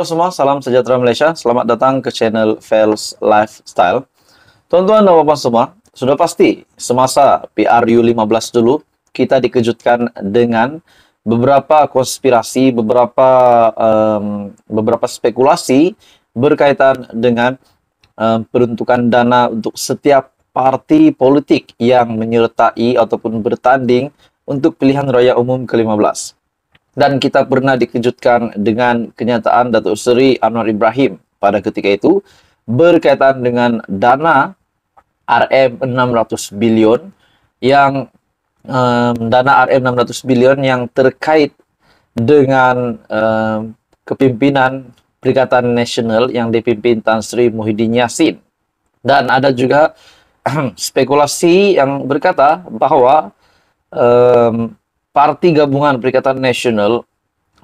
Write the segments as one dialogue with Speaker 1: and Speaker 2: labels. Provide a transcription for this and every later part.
Speaker 1: Halo semua, salam sejahtera Malaysia. Selamat datang ke channel Fels Lifestyle. Tuan-tuan dan puan semua, sudah pasti semasa PRU15 dulu kita dikejutkan dengan beberapa konspirasi, beberapa um, beberapa spekulasi berkaitan dengan um, peruntukan dana untuk setiap parti politik yang menyertai ataupun bertanding untuk pilihan raya umum ke-15 dan kita pernah dikejutkan dengan kenyataan Datuk Seri Anwar Ibrahim pada ketika itu berkaitan dengan dana RM 600 bilion yang um, dana RM 600 bilion yang terkait dengan um, kepimpinan Perikatan Nasional yang dipimpin Tan Sri Muhyiddin Yassin dan ada juga spekulasi yang berkata bahwa um, Parti Gabungan Perikatan Nasional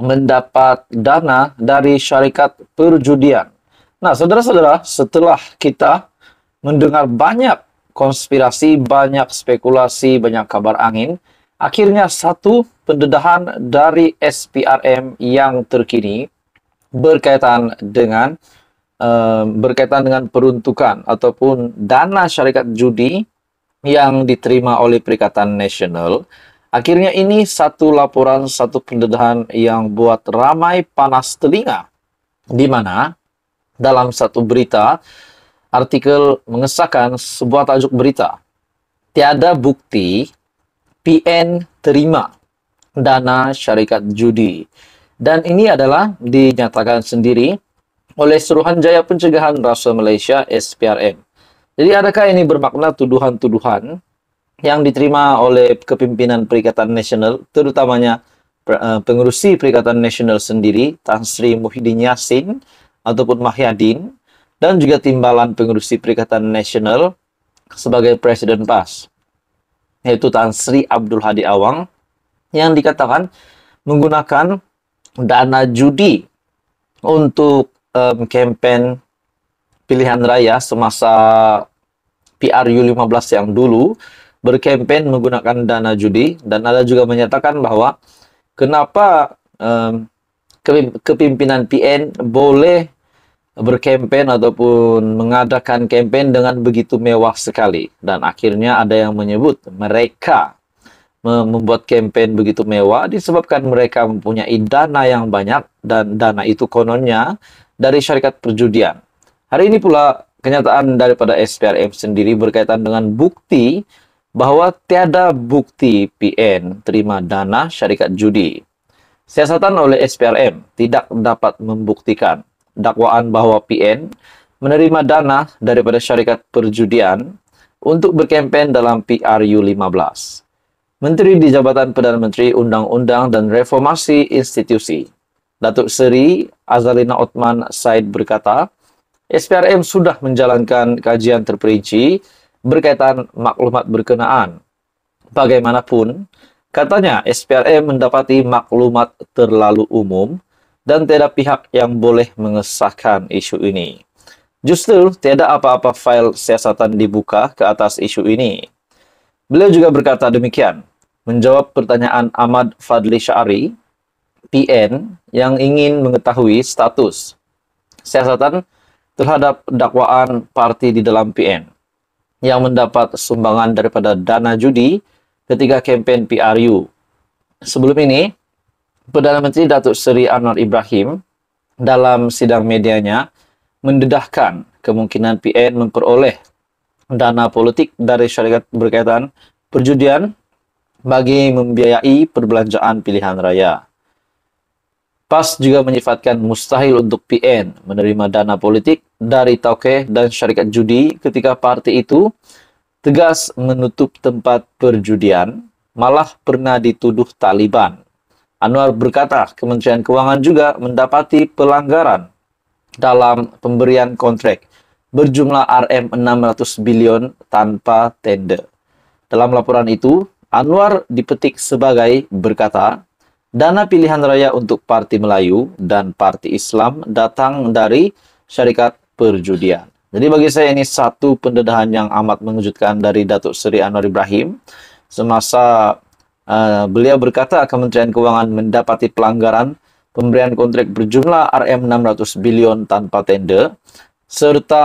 Speaker 1: mendapat dana dari syarikat perjudian. Nah, saudara-saudara, setelah kita mendengar banyak konspirasi, banyak spekulasi, banyak kabar angin, akhirnya satu pendedahan dari SPRM yang terkini berkaitan dengan uh, berkaitan dengan peruntukan ataupun dana syarikat judi yang diterima oleh Perikatan Nasional Akhirnya ini satu laporan, satu pendedahan yang buat ramai panas telinga. Di mana dalam satu berita, artikel mengesahkan sebuah tajuk berita. Tiada bukti PN terima dana syarikat judi. Dan ini adalah dinyatakan sendiri oleh Suruhanjaya Pencegahan Rasul Malaysia SPRM. Jadi adakah ini bermakna tuduhan-tuduhan yang diterima oleh kepimpinan Perikatan Nasional, terutamanya eh, pengurusi Perikatan Nasional sendiri, Tan Sri Muhyiddin Yassin ataupun Mahyadin, dan juga timbalan pengurusi Perikatan Nasional sebagai Presiden PAS, yaitu Tan Sri Abdul Hadi Awang, yang dikatakan menggunakan dana judi untuk um, kampen pilihan raya semasa PRU 15 yang dulu berkempen menggunakan dana judi dan ada juga menyatakan bahwa kenapa um, kepimpinan PN boleh berkempen ataupun mengadakan kempen dengan begitu mewah sekali dan akhirnya ada yang menyebut mereka membuat kempen begitu mewah disebabkan mereka mempunyai dana yang banyak dan dana itu kononnya dari syarikat perjudian. Hari ini pula kenyataan daripada SPRM sendiri berkaitan dengan bukti bahwa tiada bukti PN terima dana syarikat judi. Siasatan oleh SPRM tidak dapat membuktikan dakwaan bahwa PN menerima dana daripada syarikat perjudian untuk berkempen dalam PRU 15. Menteri di Jabatan Perdana Menteri Undang-Undang dan Reformasi Institusi, Datuk Seri Azalina Otman Said berkata, SPRM sudah menjalankan kajian terperinci berkaitan maklumat berkenaan. Bagaimanapun, katanya SPRM mendapati maklumat terlalu umum dan tidak pihak yang boleh mengesahkan isu ini. Justru tidak apa-apa file siasatan dibuka ke atas isu ini. Beliau juga berkata demikian, menjawab pertanyaan Ahmad Fadli Syari, PN, yang ingin mengetahui status siasatan terhadap dakwaan parti di dalam PN yang mendapat sumbangan daripada dana judi ketika kampanye PRU. Sebelum ini, Perdana Menteri Datuk Seri Anwar Ibrahim dalam sidang medianya mendedahkan kemungkinan PN memperoleh dana politik dari syarikat berkaitan perjudian bagi membiayai perbelanjaan pilihan raya. PAS juga menyifatkan mustahil untuk PN menerima dana politik dari tauke dan syarikat judi ketika parti itu tegas menutup tempat perjudian, malah pernah dituduh Taliban. Anwar berkata, Kementerian Keuangan juga mendapati pelanggaran dalam pemberian kontrak berjumlah RM 600 bilion tanpa tender. Dalam laporan itu, Anwar dipetik sebagai berkata, Dana pilihan raya untuk Parti Melayu dan Parti Islam datang dari syarikat perjudian. Jadi bagi saya ini satu pendedahan yang amat mengejutkan dari Datuk Seri Anwar Ibrahim. Semasa uh, beliau berkata Kementerian Keuangan mendapati pelanggaran pemberian kontrak berjumlah RM 600 bilion tanpa tender, serta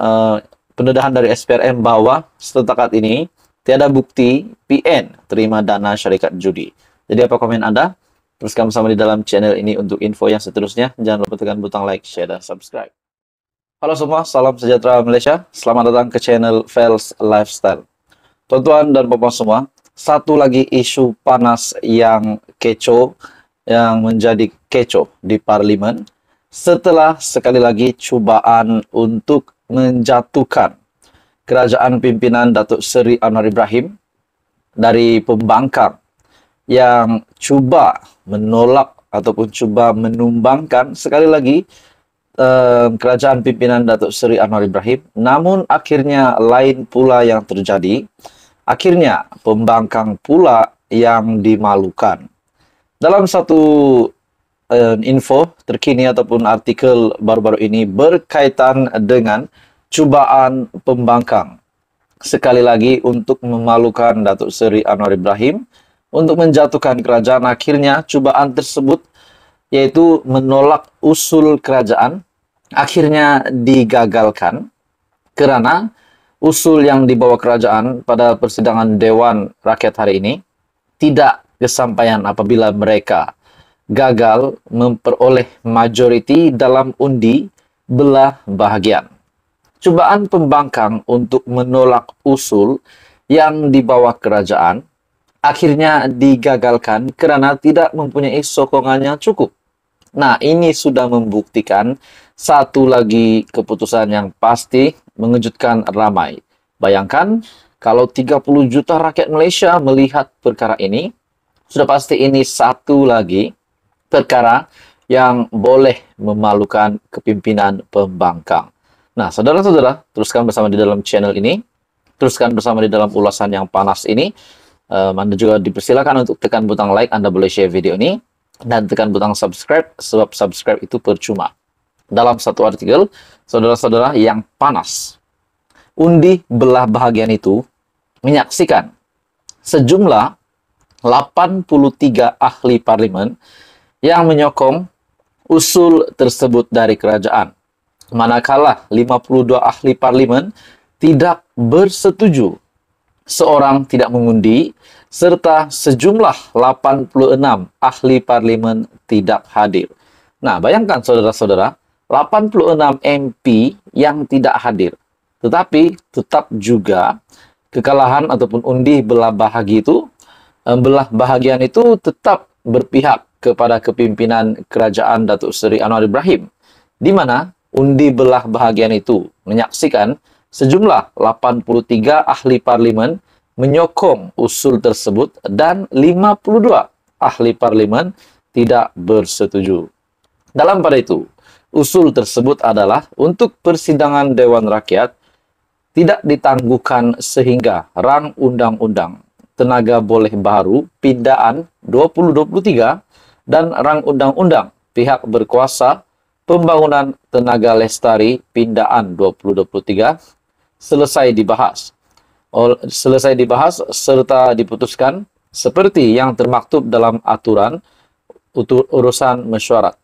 Speaker 1: uh, pendedahan dari SPRM bahwa setakat ini tiada bukti PN terima dana syarikat judi. Jadi apa komen Anda? Terus sama di dalam channel ini untuk info yang seterusnya. Jangan lupa tekan butang like, share, dan subscribe. Halo semua, salam sejahtera Malaysia. Selamat datang ke channel Fels Lifestyle. Tuan-tuan dan puan semua, satu lagi isu panas yang kecoh, yang menjadi kecoh di parlimen, setelah sekali lagi cubaan untuk menjatuhkan kerajaan pimpinan Datuk Seri Anwar Ibrahim dari pembangkang yang coba menolak ataupun coba menumbangkan sekali lagi eh, kerajaan pimpinan Datuk Seri Anwar Ibrahim. Namun akhirnya lain pula yang terjadi. Akhirnya pembangkang pula yang dimalukan. Dalam satu eh, info terkini ataupun artikel baru-baru ini berkaitan dengan cubaan pembangkang. Sekali lagi untuk memalukan Datuk Seri Anwar Ibrahim untuk menjatuhkan kerajaan. Akhirnya cobaan tersebut yaitu menolak usul kerajaan akhirnya digagalkan karena usul yang dibawa kerajaan pada persidangan Dewan Rakyat hari ini tidak kesampaian apabila mereka gagal memperoleh majoriti dalam undi belah bahagian. Cobaan pembangkang untuk menolak usul yang dibawa kerajaan akhirnya digagalkan karena tidak mempunyai sokongan yang cukup. Nah, ini sudah membuktikan satu lagi keputusan yang pasti mengejutkan ramai. Bayangkan kalau 30 juta rakyat Malaysia melihat perkara ini, sudah pasti ini satu lagi perkara yang boleh memalukan kepimpinan pembangkang. Nah, saudara-saudara, teruskan bersama di dalam channel ini. Teruskan bersama di dalam ulasan yang panas ini. Um, anda juga dipersilakan untuk tekan butang like, Anda boleh share video ini, dan tekan butang subscribe, sebab subscribe itu percuma. Dalam satu artikel, saudara-saudara yang panas, undi belah bahagian itu menyaksikan sejumlah 83 ahli parlimen yang menyokong usul tersebut dari kerajaan. Manakala 52 ahli parlimen tidak bersetuju seorang tidak mengundi, serta sejumlah 86 ahli parlimen tidak hadir. Nah, bayangkan saudara-saudara, 86 MP yang tidak hadir. Tetapi tetap juga kekalahan ataupun undi belah bahagi itu, eh, belah bahagian itu tetap berpihak kepada kepimpinan kerajaan Datuk Seri Anwar Ibrahim. Di mana undi belah bahagian itu menyaksikan Sejumlah 83 ahli parlimen menyokong usul tersebut dan 52 ahli parlimen tidak bersetuju. Dalam pada itu, usul tersebut adalah untuk persidangan Dewan Rakyat tidak ditangguhkan sehingga rang undang-undang tenaga boleh baru pindaan 2023 dan rang undang-undang pihak berkuasa pembangunan tenaga lestari pindaan 2023 selesai dibahas. Selesai dibahas serta diputuskan seperti yang termaktub dalam aturan urusan mesyuarat.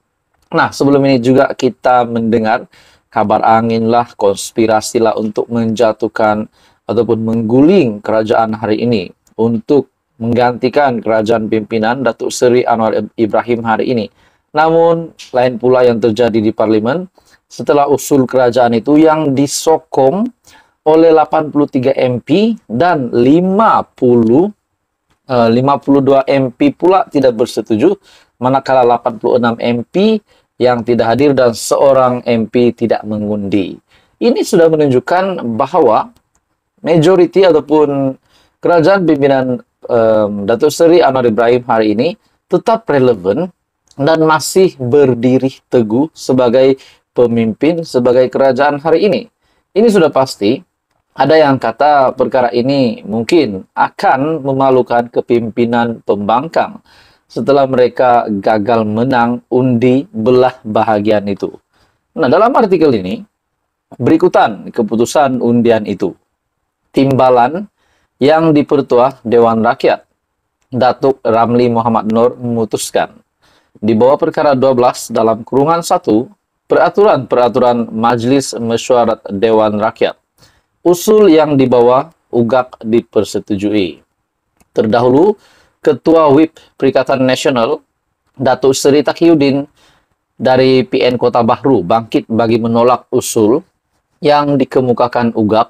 Speaker 1: Nah, sebelum ini juga kita mendengar kabar anginlah lah, konspirasi untuk menjatuhkan ataupun mengguling kerajaan hari ini untuk menggantikan kerajaan pimpinan Datuk Seri Anwar Ibrahim hari ini. Namun, lain pula yang terjadi di parlimen setelah usul kerajaan itu yang disokong oleh 83 MP dan 50 uh, 52 MP pula tidak bersetuju manakala 86 MP yang tidak hadir dan seorang MP tidak mengundi. Ini sudah menunjukkan bahwa majority ataupun kerajaan pimpinan um, Datuk Seri Anwar Ibrahim hari ini tetap relevan dan masih berdiri teguh sebagai pemimpin sebagai kerajaan hari ini. Ini sudah pasti ada yang kata perkara ini mungkin akan memalukan kepimpinan pembangkang setelah mereka gagal menang undi belah bahagian itu. Nah, dalam artikel ini, berikutan keputusan undian itu. Timbalan yang dipertua Dewan Rakyat, Datuk Ramli Muhammad Nur memutuskan, di bawah perkara 12 dalam kurungan 1, peraturan-peraturan Majlis Mesyuarat Dewan Rakyat usul yang dibawa UGAK dipersetujui. Terdahulu, Ketua WIP Perikatan Nasional, Datuk Seri Takyudin dari PN Kota Bahru bangkit bagi menolak usul yang dikemukakan UGAK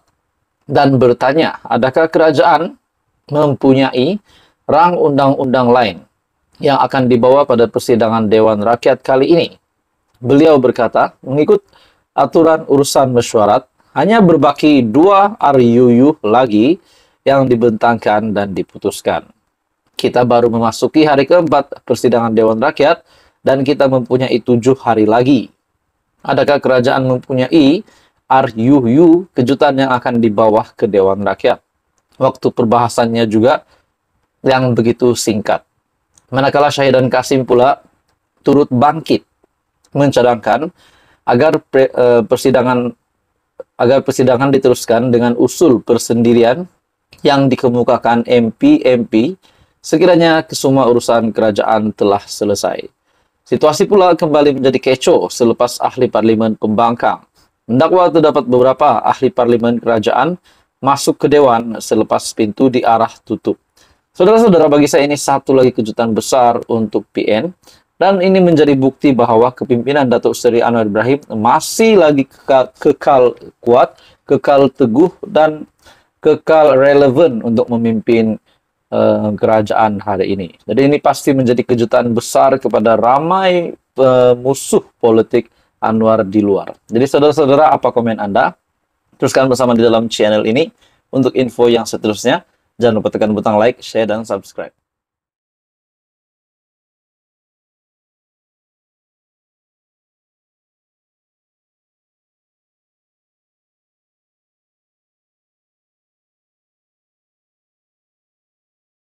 Speaker 1: dan bertanya adakah kerajaan mempunyai rang undang-undang lain yang akan dibawa pada persidangan Dewan Rakyat kali ini. Beliau berkata, mengikut aturan urusan mesyuarat, hanya berbaki dua RUU lagi yang dibentangkan dan diputuskan. Kita baru memasuki hari keempat persidangan Dewan Rakyat dan kita mempunyai tujuh hari lagi. Adakah kerajaan mempunyai RUU kejutan yang akan dibawa ke Dewan Rakyat? Waktu perbahasannya juga yang begitu singkat. Manakala Syahid dan Kasim pula turut bangkit mencadangkan agar eh, persidangan agar persidangan diteruskan dengan usul persendirian yang dikemukakan MP-MP sekiranya kesemua urusan kerajaan telah selesai. Situasi pula kembali menjadi kecoh selepas ahli parlimen pembangkang. Mendakwa terdapat beberapa ahli parlimen kerajaan masuk ke dewan selepas pintu diarah tutup. Saudara-saudara, bagi saya ini satu lagi kejutan besar untuk PN dan ini menjadi bukti bahwa kepimpinan Datuk Seri Anwar Ibrahim masih lagi kekal, kekal kuat, kekal teguh, dan kekal relevan untuk memimpin uh, kerajaan hari ini. Jadi ini pasti menjadi kejutan besar kepada ramai uh, musuh politik Anwar di luar. Jadi saudara-saudara, apa komen Anda? Teruskan bersama di dalam channel ini untuk info yang seterusnya. Jangan lupa tekan butang like, share, dan subscribe.